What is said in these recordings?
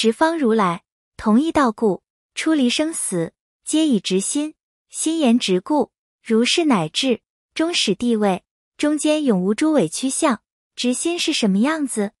十方如来同一道故，出离生死，皆以直心，心言直故，如是乃至终始地位，中间永无诸伪屈相。直心是什么样子？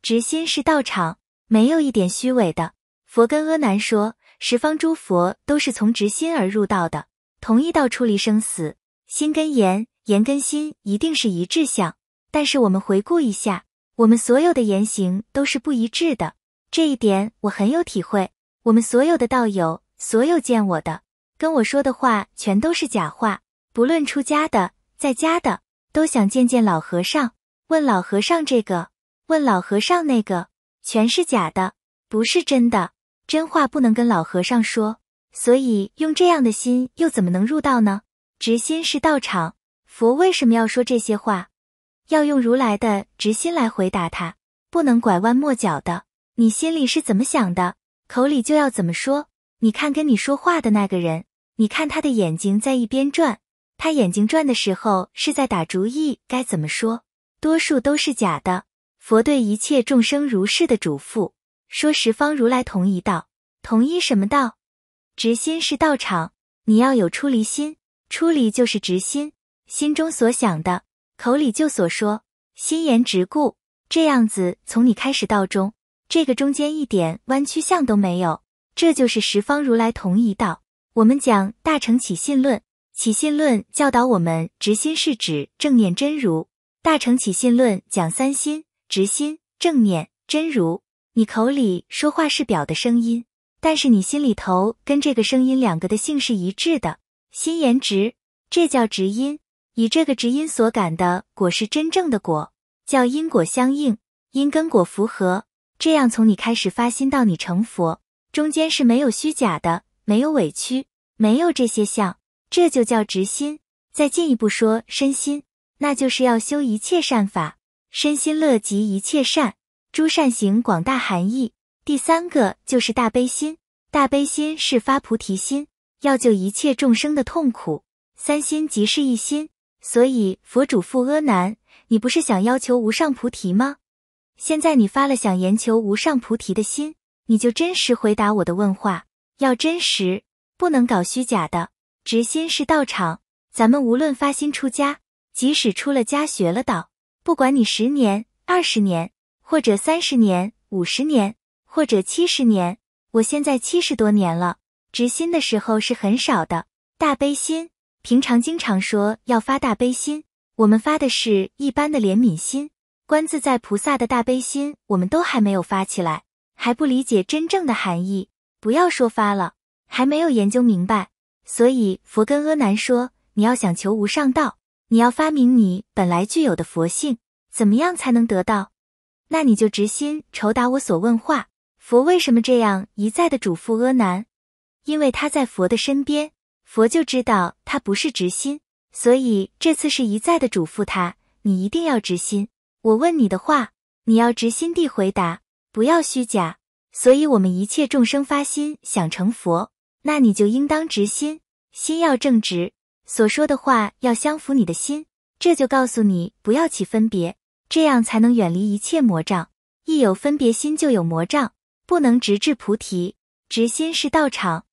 直心是道场，没有一点虚伪的。佛跟阿难说，十方诸佛都是从直心而入道的，同一道出离生死，心跟言，言跟心一定是一致相。但是我们回顾一下，我们所有的言行都是不一致的。这一点我很有体会。我们所有的道友，所有见我的，跟我说的话全都是假话。不论出家的，在家的，都想见见老和尚，问老和尚这个，问老和尚那个，全是假的，不是真的。真话不能跟老和尚说，所以用这样的心，又怎么能入道呢？执心是道场。佛为什么要说这些话？要用如来的直心来回答他，不能拐弯抹角的。你心里是怎么想的，口里就要怎么说。你看跟你说话的那个人，你看他的眼睛在一边转，他眼睛转的时候是在打主意该怎么说，多数都是假的。佛对一切众生如是的嘱咐，说十方如来同一道，同一什么道？直心是道场，你要有出离心，出离就是直心，心中所想的，口里就所说，心言直故，这样子从你开始到终。这个中间一点弯曲向都没有，这就是十方如来同一道。我们讲大乘起信论，起信论教导我们直心是指正念真如。大乘起信论讲三心，直心、正念、真如。你口里说话是表的声音，但是你心里头跟这个声音两个的性是一致的，心言直，这叫直音。以这个直音所感的果是真正的果，叫因果相应，因跟果符合。这样从你开始发心到你成佛，中间是没有虚假的，没有委屈，没有这些相，这就叫直心。再进一步说身心，那就是要修一切善法，身心乐及一切善，诸善行广大含义。第三个就是大悲心，大悲心是发菩提心，要救一切众生的痛苦。三心即是一心，所以佛嘱咐阿难，你不是想要求无上菩提吗？现在你发了想研求无上菩提的心，你就真实回答我的问话。要真实，不能搞虚假的。执心是道场，咱们无论发心出家，即使出了家学了道，不管你十年、二十年，或者三十年、五十年，或者七十年，我现在七十多年了，执心的时候是很少的。大悲心，平常经常说要发大悲心，我们发的是一般的怜悯心。观自在菩萨的大悲心，我们都还没有发起来，还不理解真正的含义。不要说发了，还没有研究明白。所以佛跟阿难说：“你要想求无上道，你要发明你本来具有的佛性，怎么样才能得到？那你就执心酬答我所问话。”佛为什么这样一再的嘱咐阿难？因为他在佛的身边，佛就知道他不是执心，所以这次是一再的嘱咐他，你一定要执心。我问你的话，你要直心地回答，不要虚假。所以，我们一切众生发心想成佛，那你就应当直心，心要正直，所说的话要相符你的心。这就告诉你，不要起分别，这样才能远离一切魔障。一有分别心，就有魔障，不能直至菩提。直心是道场。